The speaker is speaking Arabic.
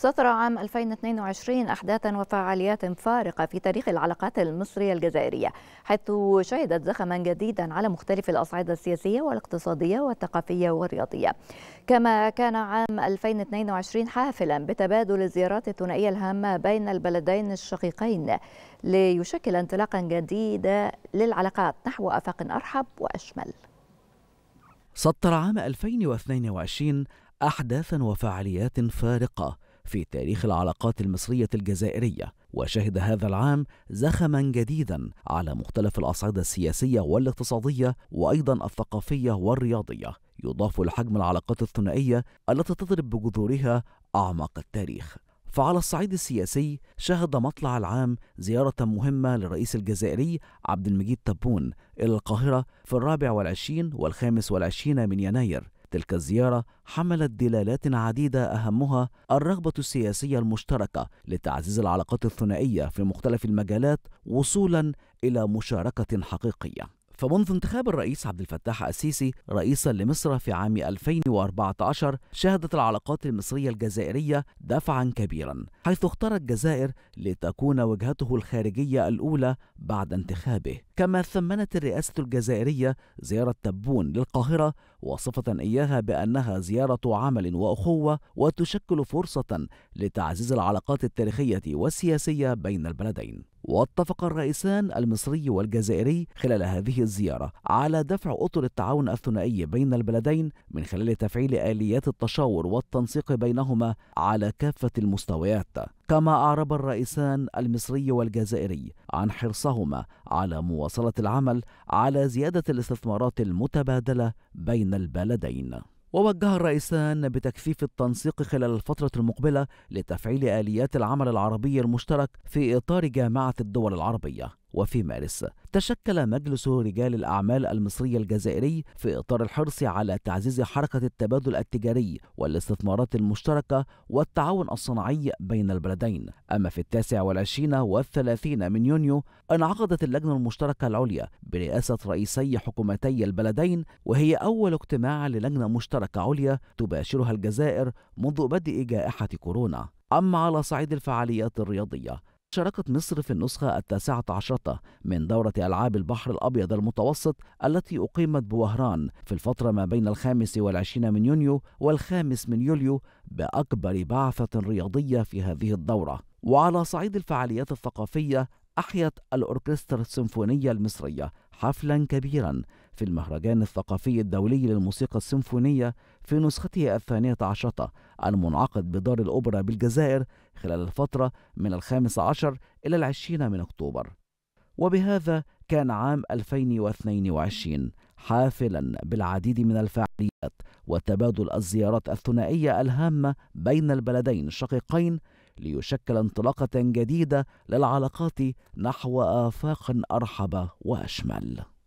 سطر عام 2022 أحداثا وفعاليات فارقة في تاريخ العلاقات المصرية الجزائرية حيث شهدت زخما جديدا على مختلف الأصعدة السياسية والاقتصادية والثقافية والرياضية كما كان عام 2022 حافلا بتبادل الزيارات الثنائية الهامة بين البلدين الشقيقين ليشكل انطلاقا جديدا للعلاقات نحو آفاق أرحب وأشمل سطر عام 2022 أحداثا وفعاليات فارقة في تاريخ العلاقات المصرية الجزائرية وشهد هذا العام زخما جديدا على مختلف الأصعدة السياسية والاقتصادية وأيضا الثقافية والرياضية يضاف لحجم العلاقات الثنائية التي تضرب بجذورها أعماق التاريخ فعلى الصعيد السياسي شهد مطلع العام زيارة مهمة للرئيس الجزائري عبد المجيد تبون إلى القاهرة في الرابع والعشرين والخامس والعشرين من يناير تلك الزيارة حملت دلالات عديدة أهمها الرغبة السياسية المشتركة لتعزيز العلاقات الثنائية في مختلف المجالات وصولا إلى مشاركة حقيقية فمنذ انتخاب الرئيس عبد الفتاح السيسي رئيسا لمصر في عام 2014 شهدت العلاقات المصرية الجزائرية دفعا كبيرا حيث اختار الجزائر لتكون وجهته الخارجية الأولى بعد انتخابه كما ثمنت الرئاسة الجزائرية زيارة تبون للقاهرة وصفة إياها بأنها زيارة عمل وأخوة وتشكل فرصة لتعزيز العلاقات التاريخية والسياسية بين البلدين واتفق الرئيسان المصري والجزائري خلال هذه الزيارة على دفع أطر التعاون الثنائي بين البلدين من خلال تفعيل آليات التشاور والتنسيق بينهما على كافة المستويات كما أعرب الرئيسان المصري والجزائري عن حرصهما على مواصلة العمل على زيادة الاستثمارات المتبادلة بين البلدين ووجه الرئيسان بتكثيف التنسيق خلال الفترة المقبلة لتفعيل آليات العمل العربي المشترك في إطار جامعة الدول العربية وفي مارس تشكل مجلس رجال الأعمال المصري الجزائري في إطار الحرص على تعزيز حركة التبادل التجاري والاستثمارات المشتركة والتعاون الصناعي بين البلدين أما في التاسع والعشرين والثلاثين من يونيو انعقدت اللجنة المشتركة العليا برئاسة رئيسي حكومتي البلدين وهي أول اجتماع للجنة مشتركة عليا تباشرها الجزائر منذ بدء جائحة كورونا أما على صعيد الفعاليات الرياضية شاركت مصر في النسخة التاسعة عشرة من دورة ألعاب البحر الأبيض المتوسط التي أقيمت بوهران في الفترة ما بين الخامس والعشرين من يونيو والخامس من يوليو بأكبر بعثة رياضية في هذه الدورة وعلى صعيد الفعاليات الثقافية أحيت الأوركسترا السيمفونية المصرية حفلا كبيرا في المهرجان الثقافي الدولي للموسيقى السيمفونية في نسخته الثانية عشرة المنعقد بدار الأوبرا بالجزائر خلال الفترة من الخامس عشر إلى العشرين من أكتوبر وبهذا كان عام 2022 حافلا بالعديد من الفعاليات وتبادل الزيارات الثنائية الهامة بين البلدين الشقيقين ليشكل انطلاقه جديده للعلاقات نحو افاق ارحب واشمل